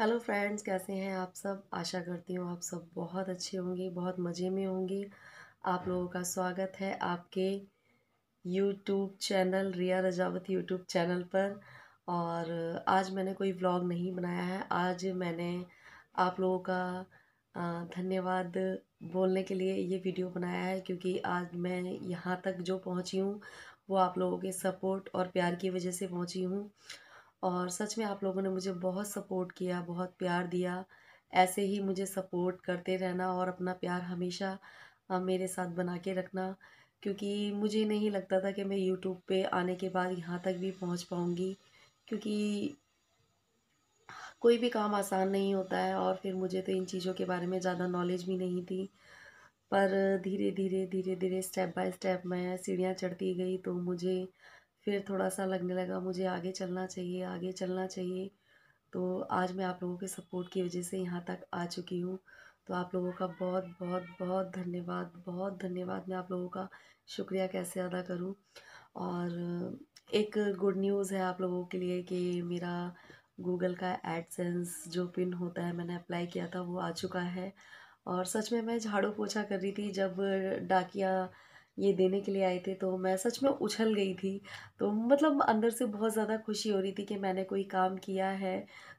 hello friends कैसे हैं आप सब आशा करती हूँ आप सब बहुत अच्छे होंगे बहुत मज़े में होंगे आप लोगों का स्वागत है आपके YouTube channel Riya Rajawat YouTube channel पर और आज मैंने कोई व्लॉग नहीं बनाया है आज मैंने आप लोगों का धन्यवाद बोलने के लिए ये वीडियो बनाया है क्योंकि आज मैं यहाँ तक जो पहुँची हूँ वो आप लोगों के सपोर्ट और प्यार की वजह से पहुँची हूँ और सच में आप लोगों ने मुझे बहुत सपोर्ट किया बहुत प्यार दिया ऐसे ही मुझे सपोर्ट करते रहना और अपना प्यार हमेशा मेरे साथ बना के रखना क्योंकि मुझे नहीं लगता था कि मैं यूट्यूब पे आने के बाद यहाँ तक भी पहुँच पाऊँगी क्योंकि कोई भी काम आसान नहीं होता है और फिर मुझे तो इन चीज़ों के बारे में ज़्यादा नॉलेज भी नहीं थी पर धीरे धीरे धीरे धीरे स्टेप बाय स्टेप मैं सीढ़ियाँ चढ़ती गई तो मुझे फिर थोड़ा सा लगने लगा मुझे आगे चलना चाहिए आगे चलना चाहिए तो आज मैं आप लोगों के सपोर्ट की वजह से यहाँ तक आ चुकी हूँ तो आप लोगों का बहुत बहुत बहुत धन्यवाद बहुत धन्यवाद मैं आप लोगों का शुक्रिया कैसे अदा करूँ और एक गुड न्यूज़ है आप लोगों के लिए कि मेरा गूगल का एडसेंस जो पिन होता है मैंने अप्लाई किया था वो आ चुका है और सच में मैं झाड़ू पोछा कर रही थी जब डाकिया ये देने के लिए आए थे तो मैं सच में उछल गई थी तो मतलब अंदर से बहुत ज़्यादा खुशी हो रही थी कि मैंने कोई काम किया है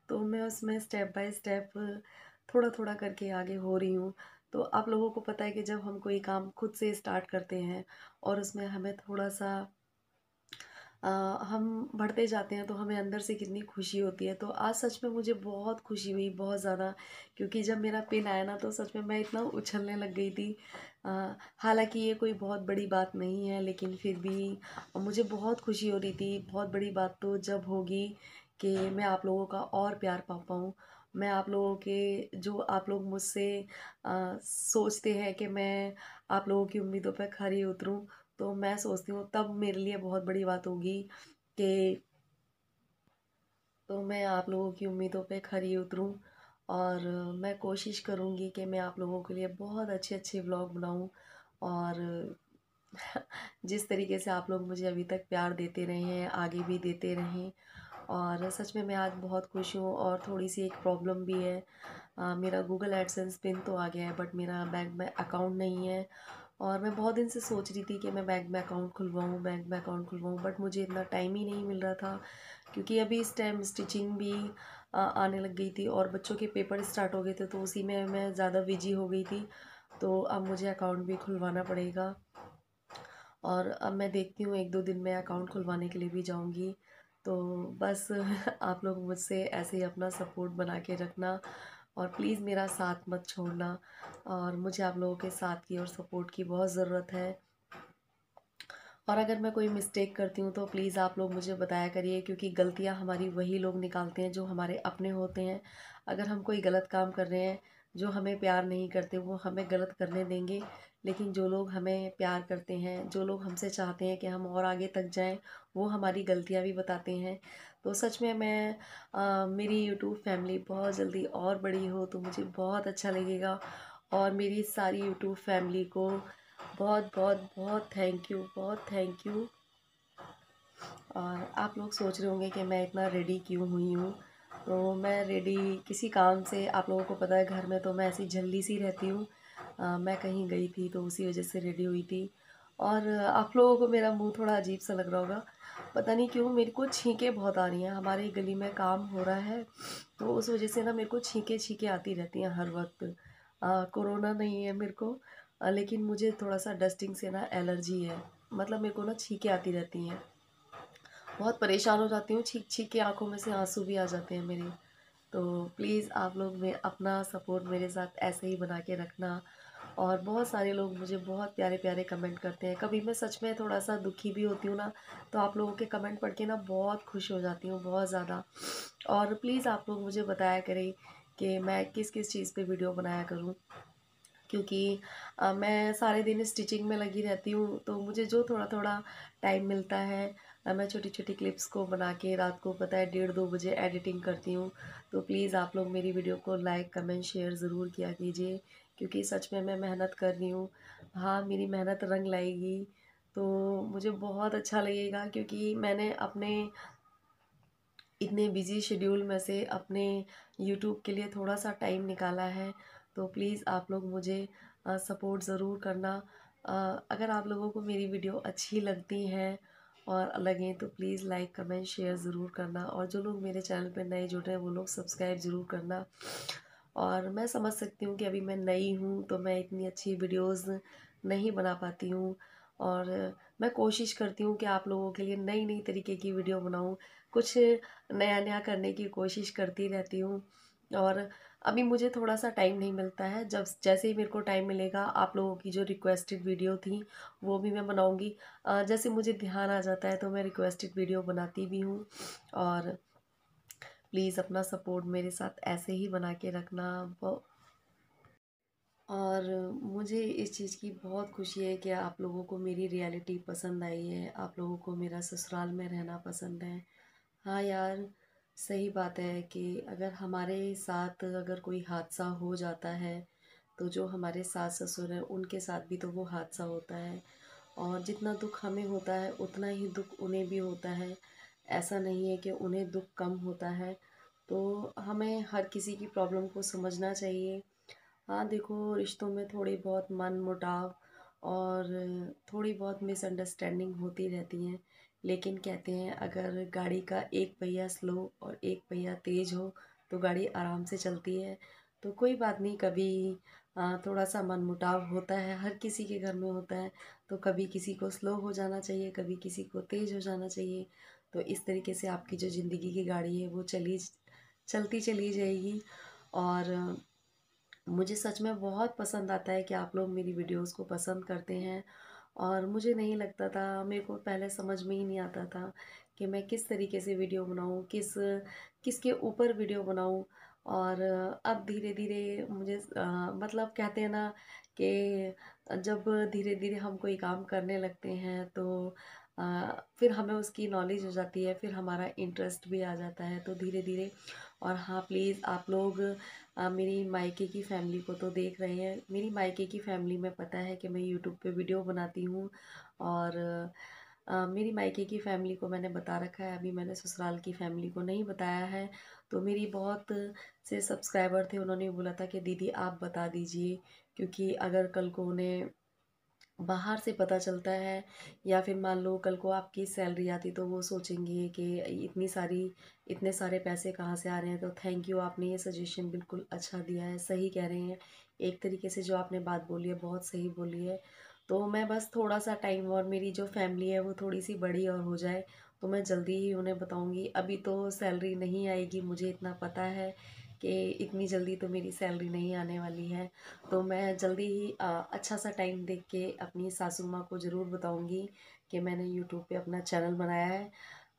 तो मैं उसमें स्टेप बाय स्टेप थोड़ा थोड़ा करके आगे हो रही हूँ तो आप लोगों को पता है कि जब हम कोई काम खुद से स्टार्ट करते हैं और उसमें हमें थोड़ा सा हम बढ़ते जाते हैं तो हमें अंदर से कितनी खुशी होती है तो आज सच में मुझे बहुत खुशी हुई बहुत ज़्यादा क्योंकि जब मेरा पिन आया ना तो सच में मैं इतना उछलने लग गई थी हालांकि ये कोई बहुत बड़ी बात नहीं है लेकिन फिर भी मुझे बहुत खुशी हो रही थी बहुत बड़ी बात तो जब होगी कि मैं आप लोगों का और प्यार पा पाऊँ मैं आप लोगों के जो आप लोग मुझसे सोचते हैं कि मैं आप लोगों की उम्मीदों पर खरी उतरूँ तो मैं सोचती हूँ तब मेरे लिए बहुत बड़ी बात होगी कि तो मैं आप लोगों की उम्मीदों पे खरी उतरूँ और मैं कोशिश करूँगी कि मैं आप लोगों के लिए बहुत अच्छे अच्छे व्लॉग बनाऊँ और जिस तरीके से आप लोग मुझे अभी तक प्यार देते रहे हैं आगे भी देते रहें और सच में मैं आज बहुत खुश हूँ और थोड़ी सी एक प्रॉब्लम भी है आ, मेरा गूगल एडसेंस पिन तो आ गया है बट मेरा बैंक में अकाउंट नहीं है और मैं बहुत दिन से सोच रही थी कि मैं बैंक में अकाउंट खुलवाऊँ बैंक में अकाउंट खुलवाऊँ बट मुझे इतना टाइम ही नहीं मिल रहा था क्योंकि अभी इस टाइम स्टिचिंग भी आने लग गई थी और बच्चों के पेपर स्टार्ट हो गए थे तो उसी में मैं ज़्यादा बिजी हो गई थी तो अब मुझे अकाउंट भी खुलवाना पड़ेगा और अब मैं देखती हूँ एक दो दिन में अकाउंट खुलवाने के लिए भी जाऊँगी तो बस आप लोग मुझसे ऐसे ही अपना सपोर्ट बना के रखना और प्लीज़ मेरा साथ मत छोड़ना और मुझे आप लोगों के साथ की और सपोर्ट की बहुत ज़रूरत है और अगर मैं कोई मिस्टेक करती हूँ तो प्लीज़ आप लोग मुझे बताया करिए क्योंकि गलतियाँ हमारी वही लोग निकालते हैं जो हमारे अपने होते हैं अगर हम कोई गलत काम कर रहे हैं जो हमें प्यार नहीं करते वो हमें गलत करने देंगे लेकिन जो लोग हमें प्यार करते हैं जो लोग हमसे चाहते हैं कि हम और आगे तक जाएं वो हमारी गलतियां भी बताते हैं तो सच में मैं आ, मेरी यूट्यूब फैमिली बहुत जल्दी और बड़ी हो तो मुझे बहुत अच्छा लगेगा और मेरी सारी यूट्यूब फैमिली को बहुत बहुत बहुत थैंक यू बहुत थैंक यू और आप लोग सोच रहे होंगे कि मैं इतना रेडी क्यों हुई हूँ तो मैं रेडी किसी काम से आप लोगों को पता है घर में तो मैं ऐसी जल्दी सी रहती हूँ मैं कहीं गई थी तो उसी वजह से रेडी हुई थी और आप लोगों को मेरा मुँह थोड़ा अजीब सा लग रहा होगा पता नहीं क्यों मेरे को छींकें बहुत आ रही हैं हमारे गली में काम हो रहा है तो उस वजह से ना मेरे को छींकें छींकें आती रहती हैं हर वक्त कोरोना नहीं है मेरे को आ, लेकिन मुझे थोड़ा सा डस्टिंग से ना एलर्जी है मतलब मेरे को ना छींकें आती रहती हैं बहुत परेशान हो जाती हूँ छींक छींक के आँखों में से आंसू भी आ जाते हैं मेरे तो प्लीज़ आप लोग में अपना सपोर्ट मेरे साथ ऐसे ही बना के रखना और बहुत सारे लोग मुझे बहुत प्यारे प्यारे कमेंट करते हैं कभी मैं सच में थोड़ा सा दुखी भी होती हूँ ना तो आप लोगों के कमेंट पढ़ के ना बहुत खुश हो जाती हूँ बहुत ज़्यादा और प्लीज़ आप लोग मुझे बताया करें कि मैं किस किस चीज़ पे वीडियो बनाया करूँ क्योंकि आ, मैं सारे दिन स्टिचिंग में लगी रहती हूँ तो मुझे जो थोड़ा थोड़ा टाइम मिलता है मैं छोटी छोटी क्लिप्स को बना के रात को पता है डेढ़ दो बजे एडिटिंग करती हूँ तो प्लीज़ आप लोग मेरी वीडियो को लाइक कमेंट शेयर ज़रूर किया कीजिए क्योंकि सच में मैं मेहनत कर रही हूँ हाँ मेरी मेहनत रंग लाएगी तो मुझे बहुत अच्छा लगेगा क्योंकि मैंने अपने इतने बिज़ी शेड्यूल में से अपने यूट्यूब के लिए थोड़ा सा टाइम निकाला है तो प्लीज़ आप लोग मुझे सपोर्ट ज़रूर करना अगर आप लोगों को मेरी वीडियो अच्छी लगती हैं और लगें तो प्लीज़ लाइक कमेंट शेयर ज़रूर करना और जो लोग मेरे चैनल पर नए जुड़े हैं वो लोग सब्सक्राइब ज़रूर करना और मैं समझ सकती हूँ कि अभी मैं नई हूँ तो मैं इतनी अच्छी वीडियोस नहीं बना पाती हूँ और मैं कोशिश करती हूँ कि आप लोगों के लिए नई नई तरीके की वीडियो बनाऊँ कुछ नया नया करने की कोशिश करती रहती हूँ और अभी मुझे थोड़ा सा टाइम नहीं मिलता है जब जैसे ही मेरे को टाइम मिलेगा आप लोगों की जो रिक्वेस्टेड वीडियो थी वो भी मैं बनाऊँगी जैसे मुझे ध्यान आ जाता है तो मैं रिक्वेस्टेड वीडियो बनाती भी हूँ और प्लीज़ अपना सपोर्ट मेरे साथ ऐसे ही बना के रखना और मुझे इस चीज़ की बहुत खुशी है कि आप लोगों को मेरी रियलिटी पसंद आई है आप लोगों को मेरा ससुराल में रहना पसंद है हाँ यार सही बात है कि अगर हमारे साथ अगर कोई हादसा हो जाता है तो जो हमारे सास ससुर हैं उनके साथ भी तो वो हादसा होता है और जितना दुख हमें होता है उतना ही दुख उन्हें भी होता है ऐसा नहीं है कि उन्हें दुख कम होता है तो हमें हर किसी की प्रॉब्लम को समझना चाहिए हाँ देखो रिश्तों में थोड़ी बहुत मन मुटाव और थोड़ी बहुत मिसअंडरस्टैंडिंग होती रहती हैं लेकिन कहते हैं अगर गाड़ी का एक पहिया स्लो और एक पहिया तेज़ हो तो गाड़ी आराम से चलती है तो कोई बात नहीं कभी थोड़ा सा मन मुटाव होता है हर किसी के घर में होता है तो कभी किसी को स्लो हो जाना चाहिए कभी किसी को तेज़ हो जाना चाहिए तो इस तरीके से आपकी जो ज़िंदगी की गाड़ी है वो चली चलती चली जाएगी और मुझे सच में बहुत पसंद आता है कि आप लोग मेरी वीडियोस को पसंद करते हैं और मुझे नहीं लगता था मेरे को पहले समझ में ही नहीं आता था कि मैं किस तरीके से वीडियो बनाऊँ किस किसके ऊपर वीडियो बनाऊँ और अब धीरे धीरे मुझे आ, मतलब कहते हैं ना कि जब धीरे धीरे हम कोई काम करने लगते हैं तो फिर हमें उसकी नॉलेज हो जाती है फिर हमारा इंटरेस्ट भी आ जाता है तो धीरे धीरे और हाँ प्लीज़ आप लोग आ, मेरी मायके की फ़ैमिली को तो देख रहे हैं मेरी मायके की फ़ैमिली में पता है कि मैं यूट्यूब पे वीडियो बनाती हूँ और आ, मेरी मायके की फ़ैमिली को मैंने बता रखा है अभी मैंने ससुराल की फ़ैमिली को नहीं बताया है तो मेरी बहुत से सब्सक्राइबर थे उन्होंने बोला था कि दीदी आप बता दीजिए क्योंकि अगर कल को उन्हें बाहर से पता चलता है या फिर मान लो कल को आपकी सैलरी आती तो वो सोचेंगे कि इतनी सारी इतने सारे पैसे कहाँ से आ रहे हैं तो थैंक यू आपने ये सजेशन बिल्कुल अच्छा दिया है सही कह रहे हैं एक तरीके से जो आपने बात बोली है बहुत सही बोली है तो मैं बस थोड़ा सा टाइम और मेरी जो फैमिली है वो थोड़ी सी बड़ी और हो जाए तो मैं जल्दी ही उन्हें बताऊँगी अभी तो सैलरी नहीं आएगी मुझे इतना पता है कि इतनी जल्दी तो मेरी सैलरी नहीं आने वाली है तो मैं जल्दी ही अच्छा सा टाइम देख के अपनी सासू माँ को ज़रूर बताऊँगी कि मैंने यूट्यूब पे अपना चैनल बनाया है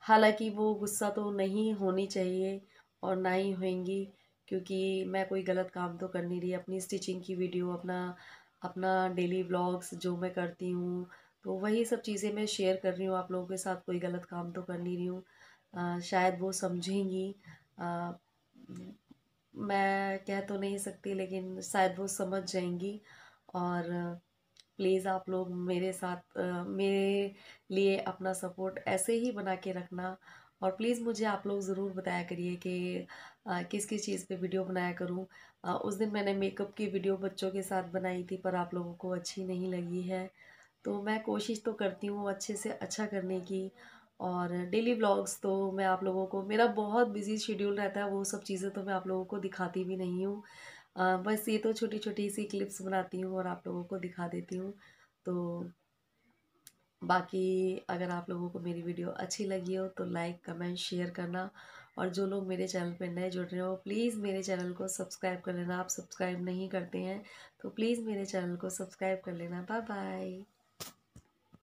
हालांकि वो गुस्सा तो नहीं होनी चाहिए और ना ही होंगी क्योंकि मैं कोई गलत काम तो कर नहीं रही अपनी स्टिचिंग की वीडियो अपना अपना डेली व्लॉग्स जो मैं करती हूँ तो वही सब चीज़ें मैं शेयर कर रही हूँ आप लोगों के साथ कोई गलत काम तो कर नहीं रही हूँ शायद वो समझेंगी मैं कह तो नहीं सकती लेकिन शायद वो समझ जाएंगी और प्लीज़ आप लोग मेरे साथ मेरे लिए अपना सपोर्ट ऐसे ही बना के रखना और प्लीज़ मुझे आप लोग ज़रूर बताया करिए कि किस किस चीज़ पे वीडियो बनाया करूँ उस दिन मैंने मेकअप की वीडियो बच्चों के साथ बनाई थी पर आप लोगों को अच्छी नहीं लगी है तो मैं कोशिश तो करती हूँ अच्छे से अच्छा करने की और डेली ब्लॉग्स तो मैं आप लोगों को मेरा बहुत बिजी शेड्यूल रहता है वो सब चीज़ें तो मैं आप लोगों को दिखाती भी नहीं हूँ बस ये तो छोटी छोटी सी क्लिप्स बनाती हूँ और आप लोगों को दिखा देती हूँ तो बाकी अगर आप लोगों को मेरी वीडियो अच्छी लगी हो तो लाइक कमेंट शेयर करना और जो लोग मेरे चैनल पर नए जुड़ रहे हो प्लीज़ मेरे चैनल को सब्सक्राइब कर लेना आप सब्सक्राइब नहीं करते हैं तो प्लीज़ मेरे चैनल को सब्सक्राइब कर लेना बाय बाय